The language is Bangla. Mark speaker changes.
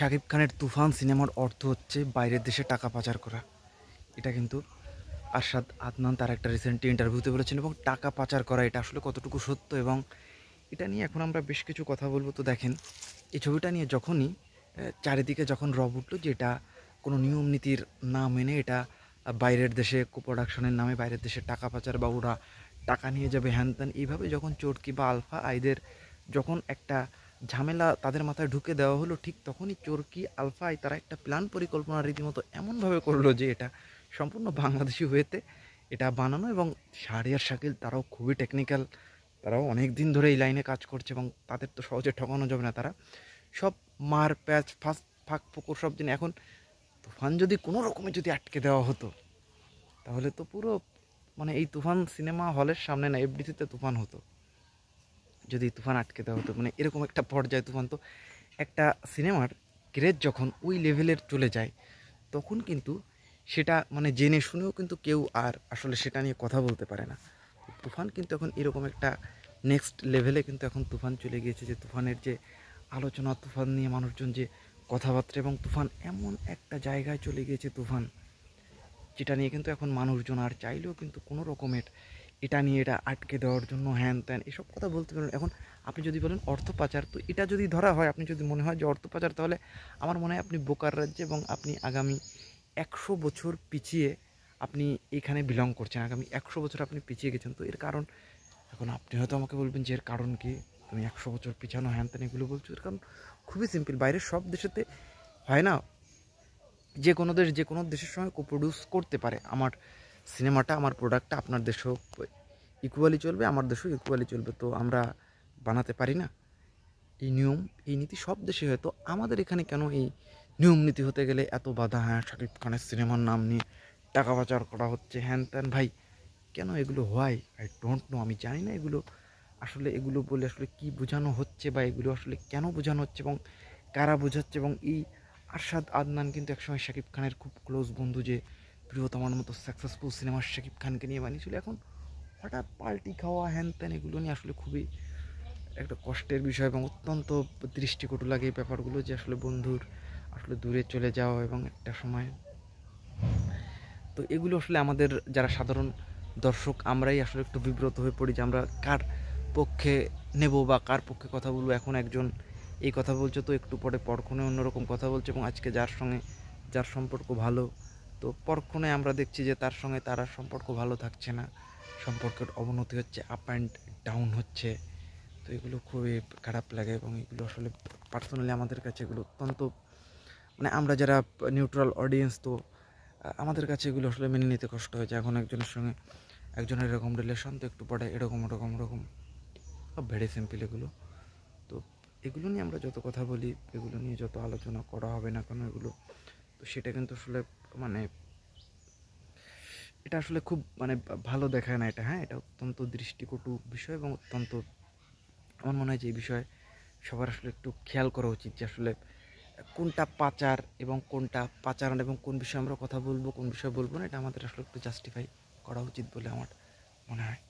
Speaker 1: শাকিব খানের তুফান সিনেমার অর্থ হচ্ছে বাইরের দেশে টাকা পাচার করা এটা কিন্তু আরশাদ আদনান তার একটা রিসেন্টলি ইন্টারভিউতে বলেছেন এবং টাকা পাচার করা এটা আসলে কতটুকু সত্য এবং এটা নিয়ে এখন আমরা বেশ কিছু কথা বলবো তো দেখেন এই ছবিটা নিয়ে যখনই চারিদিকে যখন রব উঠল যে এটা কোনো নিয়ম নীতির না মেনে এটা বাইরের দেশে প্রোডাকশনের নামে বাইরের দেশে টাকা পাচার বা ওরা টাকা নিয়ে যাবে হ্যান ত্যান এইভাবে যখন চোটকি বা আলফা আইদের যখন একটা ঝামেলা তাদের মাথায় ঢুকে দেওয়া হলো ঠিক তখনই চোরকি আলফাই তারা একটা প্ল্যান পরিকল্পনা রীতিমতো এমনভাবে করলো যে এটা সম্পূর্ণ বাংলাদেশি হয়েতে এটা বানানো এবং সারিয়ার শাকিল তারাও খুবই টেকনিক্যাল তারাও অনেক দিন ধরে এই লাইনে কাজ করছে এবং তাদের তো সহজে ঠকানো যাবে না তারা সব মার প্যাচ ফাঁস ফাঁক ফুকুর সব দিন এখন তুফান যদি কোনো রকমে যদি আটকে দেওয়া হতো তাহলে তো পুরো মানে এই তুফান সিনেমা হলের সামনে না এফডিসিতে তুফান হতো যদি তুফান আটকে দেওয়া হতো মানে এরকম একটা পর্যায়ে তুফান তো একটা সিনেমার গ্রেড যখন ওই লেভেলের চলে যায় তখন কিন্তু সেটা মানে জেনে শুনেও কিন্তু কেউ আর আসলে সেটা নিয়ে কথা বলতে পারে না তুফান কিন্তু এখন এরকম একটা নেক্সট লেভেলে কিন্তু এখন তুফান চলে গিয়েছে যে তুফানের যে আলোচনা তুফান নিয়ে মানুষজন যে কথাবার্তা এবং তুফান এমন একটা জায়গায় চলে গিয়েছে তুফান যেটা নিয়ে কিন্তু এখন মানুষজন আর চাইলেও কিন্তু কোনো রকমের এটা নিয়ে এটা আটকে দেওয়ার জন্য হ্যান ত্যান এসব কথা বলতে পারেন এখন আপনি যদি বলেন অর্থ পাচার তো এটা যদি ধরা হয় আপনি যদি মনে হয় যে অর্থ পাচার তাহলে আমার মনে হয় আপনি বোকার রাজ্যে এবং আপনি আগামী একশো বছর পিছিয়ে আপনি এখানে বিলং করছেন আগামী একশো বছর আপনি পিছিয়ে গেছেন তো এর কারণ এখন আপনি হয়তো আমাকে বলবেন যে এর কারণ কি তুমি একশো বছর পিছানো হ্যান ত্যান এগুলো বলছো এর কারণ খুবই সিম্পল বাইরের সব দেশেতে হয় না যে কোনো দেশ যে কোনো দেশের সঙ্গে প্রডিউস করতে পারে আমার সিনেমাটা আমার প্রোডাক্টটা আপনার দেশেও ইকুয়ালি চলবে আমার দেশেও ইকুয়ালি চলবে তো আমরা বানাতে পারি না এই নিয়ম এই নীতি সব দেশে হয়তো আমাদের এখানে কেন এই নিয়ম নীতি হতে গেলে এত বাধা হ্যাঁ শাকিব খানের সিনেমার নাম নিয়ে টাকা পাচার করা হচ্ছে হ্যান ত্যান ভাই কেন এগুলো হয় আই ডোন্ট নো আমি জানি না এগুলো আসলে এগুলো বলে আসলে কি বোঝানো হচ্ছে বা এগুলো আসলে কেন বোঝানো হচ্ছে এবং কারা বোঝাচ্ছে এবং এই আরশাদ আদনান কিন্তু একসময় শাকিব খানের খুব ক্লোজ বন্ধু যে তোমার মতো সাকসেসফুল সিনেমার শাকিব খানকে নিয়ে বানিয়েছিল এখন হঠাৎ পাল্টি খাওয়া হ্যান ত্যান এগুলো নিয়ে আসলে খুবই একটা কষ্টের বিষয় এবং অত্যন্ত দৃষ্টিকটু লাগে এই ব্যাপারগুলো যে আসলে বন্ধুর আসলে দূরে চলে যাওয়া এবং একটা সময় তো এগুলো আসলে আমাদের যারা সাধারণ দর্শক আমরাই আসলে একটু বিব্রত হয়ে পড়ি যে আমরা কার পক্ষে নেব বা কার পক্ষে কথা বলবো এখন একজন এই কথা বলছে তো একটু পরে পরক্ষণে অন্যরকম কথা বলছে এবং আজকে যার সঙ্গে যার সম্পর্ক ভালো তো পরক্ষণে আমরা দেখছি যে তার সঙ্গে তারা সম্পর্ক ভালো থাকছে না সম্পর্কের অবনতি হচ্ছে আপ অ্যান্ড ডাউন হচ্ছে তো এগুলো খুবই খারাপ লাগে এবং এগুলো আসলে পার্সোনালি আমাদের কাছে এগুলো অত্যন্ত মানে আমরা যারা নিউট্রাল অডিয়েন্স তো আমাদের কাছে এগুলো আসলে মেনে নিতে কষ্ট হয়েছে এখন একজনের সঙ্গে একজনের এরকম রিলেশন তো একটু পরে এরকম ওরকম ওরকম সব ভেরি সিম্পল এগুলো তো এগুলো নিয়ে আমরা যত কথা বলি এগুলো নিয়ে যত আলোচনা করা হবে না কেন এগুলো তো সেটা কিন্তু আসলে মানে এটা আসলে খুব মানে ভালো দেখায় না এটা হ্যাঁ এটা অত্যন্ত দৃষ্টিকটু বিষয় এবং অত্যন্ত আমার মনে হয় যে এই বিষয়ে সবার আসলে একটু খেয়াল করা উচিত যে আসলে কোনটা পাচার এবং কোনটা পাচারণ এবং কোন বিষয়ে আমরা কথা বলবো কোন বিষয়ে বলবো না এটা আমাদের আসলে একটু জাস্টিফাই করা উচিত বলে আমার মনে হয়